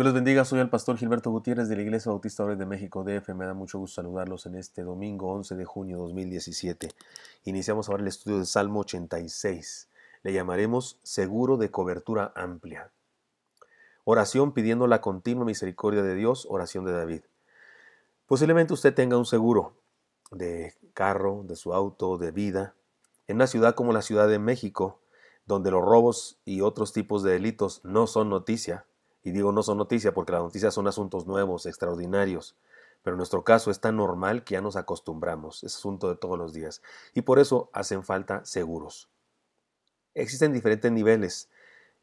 Dios les bendiga, soy el pastor Gilberto Gutiérrez de la Iglesia Bautista de México DF. Me da mucho gusto saludarlos en este domingo 11 de junio 2017. Iniciamos ahora el estudio del Salmo 86. Le llamaremos Seguro de Cobertura Amplia. Oración pidiendo la continua misericordia de Dios, oración de David. Posiblemente usted tenga un seguro de carro, de su auto, de vida. En una ciudad como la Ciudad de México, donde los robos y otros tipos de delitos no son noticia, y digo no son noticias porque las noticias son asuntos nuevos, extraordinarios. Pero en nuestro caso es tan normal que ya nos acostumbramos, es asunto de todos los días. Y por eso hacen falta seguros. Existen diferentes niveles.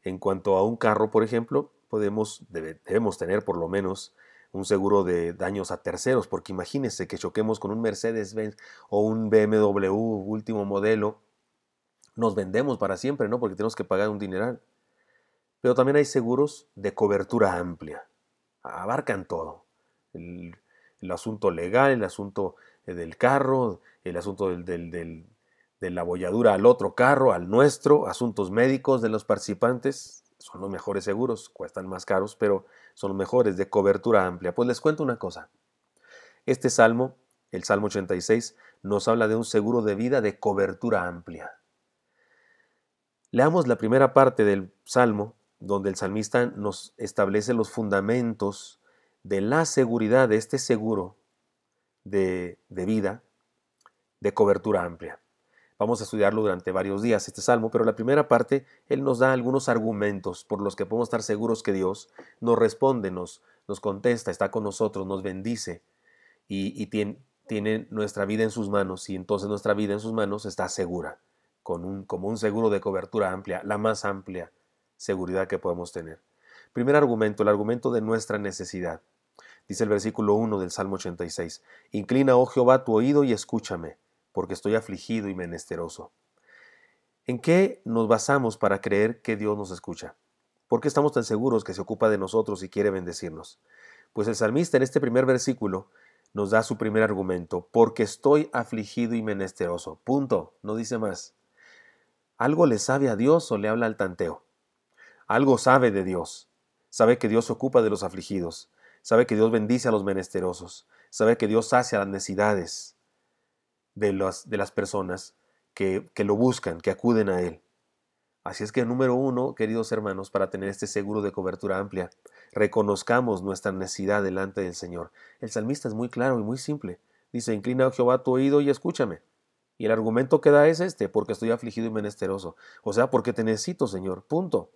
En cuanto a un carro, por ejemplo, podemos, debemos tener por lo menos un seguro de daños a terceros, porque imagínense que choquemos con un Mercedes-Benz o un BMW último modelo, nos vendemos para siempre, ¿no? Porque tenemos que pagar un dineral. Pero también hay seguros de cobertura amplia. Abarcan todo. El, asunto legal, el asunto eh, del carro, el asunto de la bolladura al otro carro, al nuestro, asuntos médicos de los participantes. Son los mejores seguros, cuestan más caros, pero son los mejores de cobertura amplia. Pues les cuento una cosa. Este salmo, el Salmo 86, nos habla de un seguro de vida de cobertura amplia. Leamos la primera parte del Salmo donde el salmista nos establece los fundamentos de la seguridad de este seguro de, vida de cobertura amplia. Vamos a estudiarlo durante varios días este salmo, pero la primera parte, él nos da algunos argumentos por los que podemos estar seguros que Dios nos responde, nos, contesta, está con nosotros, nos bendice y, tiene, nuestra vida en sus manos y entonces nuestra vida en sus manos está segura, con un, como un seguro de cobertura amplia, la más amplia seguridad que podemos tener. Primer argumento, el argumento de nuestra necesidad. Dice el versículo 1 del Salmo 86, Inclina, oh Jehová, tu oído y escúchame, porque estoy afligido y menesteroso. ¿En qué nos basamos para creer que Dios nos escucha? ¿Por qué estamos tan seguros que se ocupa de nosotros y quiere bendecirnos? Pues el salmista en este primer versículo nos da su primer argumento, porque estoy afligido y menesteroso. Punto, no dice más. Algo le sabe a Dios o le habla al tanteo algo sabe de Dios. Sabe que Dios se ocupa de los afligidos. Sabe que Dios bendice a los menesterosos. Sabe que Dios hace las necesidades de las, de las personas que, que lo buscan, que acuden a Él. Así es que número uno, queridos hermanos, para tener este seguro de cobertura amplia, reconozcamos nuestra necesidad delante del Señor. El salmista es muy claro y muy simple. Dice, inclina a oh Jehová tu oído y escúchame. Y el argumento que da es este, porque estoy afligido y menesteroso. O sea, porque te necesito, Señor. Punto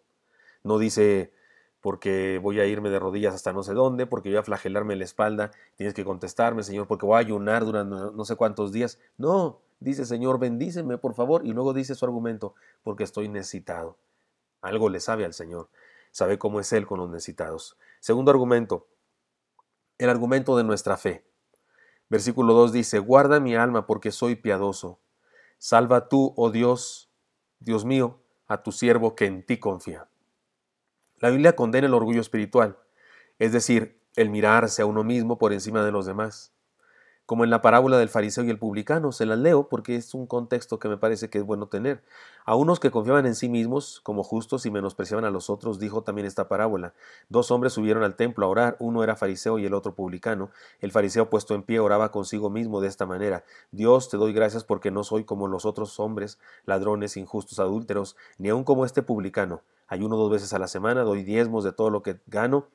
no dice porque voy a irme de rodillas hasta no sé dónde, porque voy a flagelarme la espalda, tienes que contestarme, Señor, porque voy a ayunar durante no sé cuántos días. No, dice, Señor, bendíceme, por favor, y luego dice su argumento, porque estoy necesitado. Algo le sabe al Señor, sabe cómo es Él con los necesitados. Segundo argumento, el argumento de nuestra fe. Versículo 2 dice, guarda mi alma porque soy piadoso. Salva tú, oh Dios, Dios mío, a tu siervo que en ti confía. La Biblia condena el orgullo espiritual, es decir, el mirarse a uno mismo por encima de los demás como en la parábola del fariseo y el publicano. Se las leo porque es un contexto que me parece que es bueno tener. A unos que confiaban en sí mismos como justos y menospreciaban a los otros, dijo también esta parábola. Dos hombres subieron al templo a orar, uno era fariseo y el otro publicano. El fariseo puesto en pie oraba consigo mismo de esta manera. Dios, te doy gracias porque no soy como los otros hombres, ladrones, injustos, adúlteros, ni aun como este publicano. Ayuno dos veces a la semana, doy diezmos de todo lo que gano.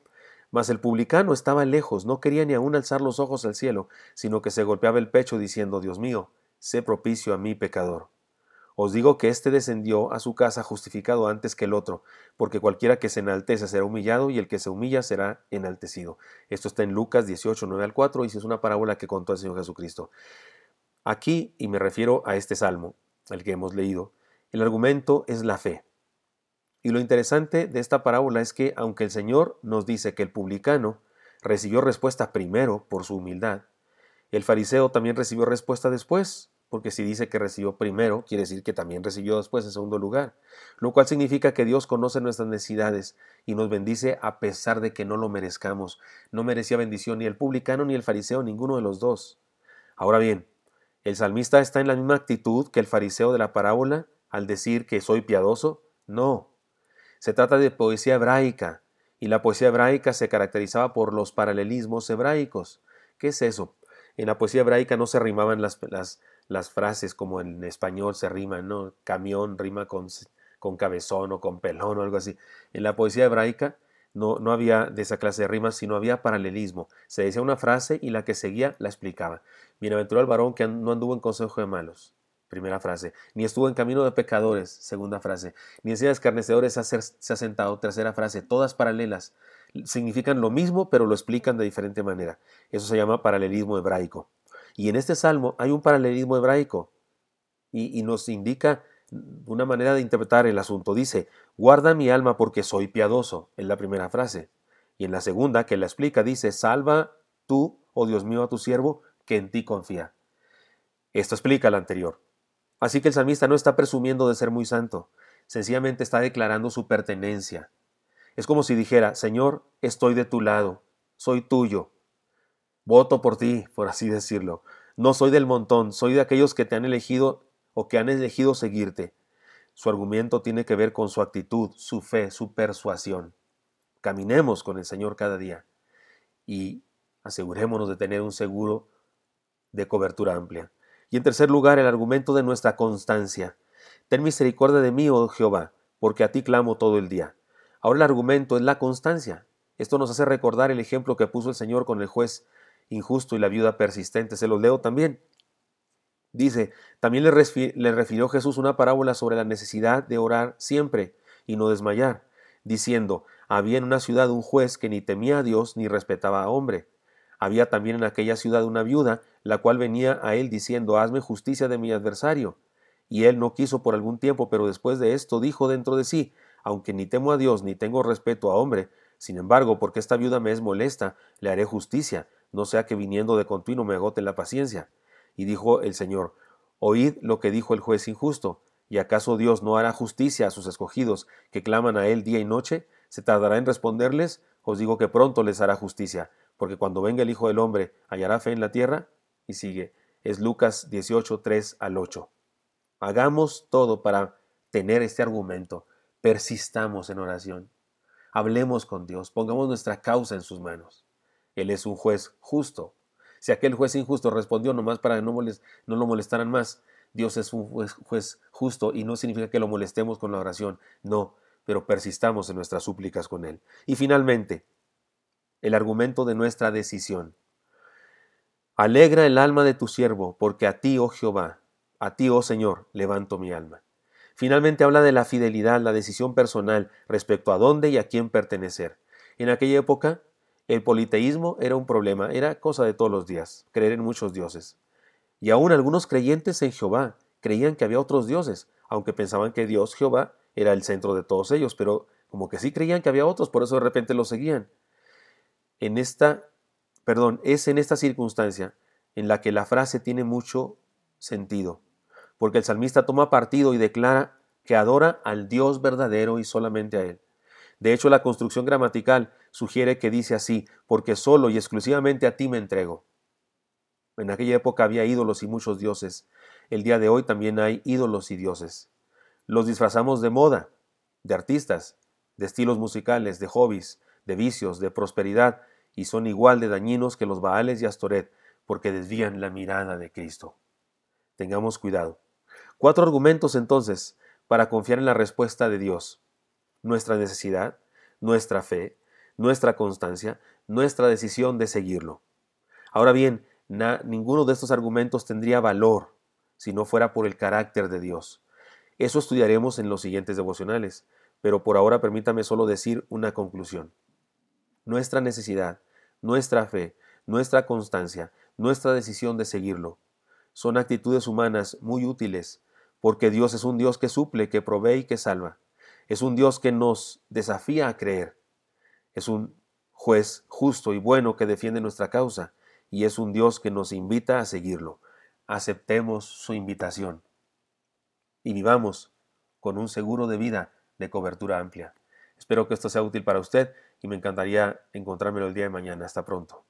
Mas el publicano estaba lejos, no quería ni aún alzar los ojos al cielo, sino que se golpeaba el pecho diciendo, Dios mío, sé propicio a mí pecador. Os digo que éste descendió a su casa justificado antes que el otro, porque cualquiera que se enaltece será humillado y el que se humilla será enaltecido. Esto está en Lucas 18, 9 al 4 y es una parábola que contó el Señor Jesucristo. Aquí, y me refiero a este salmo, el que hemos leído, el argumento es la fe. Y lo interesante de esta parábola es que aunque el Señor nos dice que el publicano recibió respuesta primero por su humildad, el fariseo también recibió respuesta después, porque si dice que recibió primero, quiere decir que también recibió después en segundo lugar, lo cual significa que Dios conoce nuestras necesidades y nos bendice a pesar de que no lo merezcamos. No merecía bendición ni el publicano ni el fariseo, ninguno de los dos. Ahora bien, el salmista está en la misma actitud que el fariseo de la parábola al decir que soy piadoso. No, se trata de poesía hebraica, y la poesía hebraica se caracterizaba por los paralelismos hebraicos. ¿Qué es eso? En la poesía hebraica no se rimaban las, las, frases como en español se rima, ¿no? Camión rima con, con, cabezón o con pelón o algo así. En la poesía hebraica no, no había de esa clase de rimas, sino había paralelismo. Se decía una frase y la que seguía la explicaba. Bienaventurado el varón que no anduvo en consejo de malos Primera frase. Ni estuvo en camino de pecadores. Segunda frase. Ni en silla de escarnecedores se ha sentado. Tercera frase. Todas paralelas. Significan lo mismo, pero lo explican de diferente manera. Eso se llama paralelismo hebraico. Y en este salmo hay un paralelismo hebraico. Y, y nos indica una manera de interpretar el asunto. Dice, guarda mi alma porque soy piadoso. Es la primera frase. Y en la segunda, que la explica, dice, salva tú, oh Dios mío, a tu siervo, que en ti confía. Esto explica la anterior. Así que el salmista no está presumiendo de ser muy santo, sencillamente está declarando su pertenencia. Es como si dijera, Señor, estoy de tu lado, soy tuyo, voto por ti, por así decirlo. No soy del montón, soy de aquellos que te han elegido o que han elegido seguirte. Su argumento tiene que ver con su actitud, su fe, su persuasión. Caminemos con el Señor cada día y asegurémonos de tener un seguro de cobertura amplia. Y en tercer lugar, el argumento de nuestra constancia. Ten misericordia de mí, oh Jehová, porque a ti clamo todo el día. Ahora el argumento es la constancia. Esto nos hace recordar el ejemplo que puso el Señor con el juez injusto y la viuda persistente. Se los leo también. Dice, también le, le refirió Jesús una parábola sobre la necesidad de orar siempre y no desmayar, diciendo, había en una ciudad un juez que ni temía a Dios ni respetaba a hombre había también en aquella ciudad una viuda, la cual venía a él diciendo, hazme justicia de mi adversario. Y él no quiso por algún tiempo, pero después de esto dijo dentro de sí, aunque ni temo a Dios ni tengo respeto a hombre, sin embargo, porque esta viuda me es molesta, le haré justicia, no sea que viniendo de continuo me agote la paciencia. Y dijo el Señor, oíd lo que dijo el juez injusto, ¿y acaso Dios no hará justicia a sus escogidos que claman a él día y noche? ¿Se tardará en responderles? Os digo que pronto les hará justicia porque cuando venga el Hijo del Hombre hallará fe en la tierra. Y sigue, es Lucas 18, 3 al 8. Hagamos todo para tener este argumento. Persistamos en oración. Hablemos con Dios, pongamos nuestra causa en sus manos. Él es un juez justo. Si aquel juez injusto respondió nomás para que no, lo molestaran más, Dios es un juez justo y no significa que lo molestemos con la oración, no, pero persistamos en nuestras súplicas con Él. Y finalmente, el argumento de nuestra decisión. Alegra el alma de tu siervo, porque a ti, oh Jehová, a ti, oh Señor, levanto mi alma. Finalmente habla de la fidelidad, la decisión personal respecto a dónde y a quién pertenecer. En aquella época, el politeísmo era un problema, era cosa de todos los días, creer en muchos dioses. Y aún algunos creyentes en Jehová creían que había otros dioses, aunque pensaban que Dios Jehová era el centro de todos ellos, pero como que sí creían que había otros, por eso de repente los seguían en esta, perdón, es en esta circunstancia en la que la frase tiene mucho sentido, porque el salmista toma partido y declara que adora al Dios verdadero y solamente a Él. De hecho, la construcción gramatical sugiere que dice así, porque solo y exclusivamente a ti me entrego. En aquella época había ídolos y muchos dioses. El día de hoy también hay ídolos y dioses. Los disfrazamos de moda, de artistas, de estilos musicales, de hobbies, de vicios, de prosperidad, y son igual de dañinos que los Baales y Astoret, porque desvían la mirada de Cristo. Tengamos cuidado. Cuatro argumentos entonces para confiar en la respuesta de Dios. Nuestra necesidad, nuestra fe, nuestra constancia, nuestra decisión de seguirlo. Ahora bien, ninguno de estos argumentos tendría valor si no fuera por el carácter de Dios. Eso estudiaremos en los siguientes devocionales, pero por ahora permítame solo decir una conclusión nuestra necesidad, nuestra fe, nuestra constancia, nuestra decisión de seguirlo. Son actitudes humanas muy útiles, porque Dios es un Dios que suple, que provee y que salva. Es un Dios que nos desafía a creer. Es un juez justo y bueno que defiende nuestra causa, y es un Dios que nos invita a seguirlo. Aceptemos su invitación y vivamos con un seguro de vida de cobertura amplia. Espero que esto sea útil para usted y me encantaría encontrármelo el día de mañana. Hasta pronto.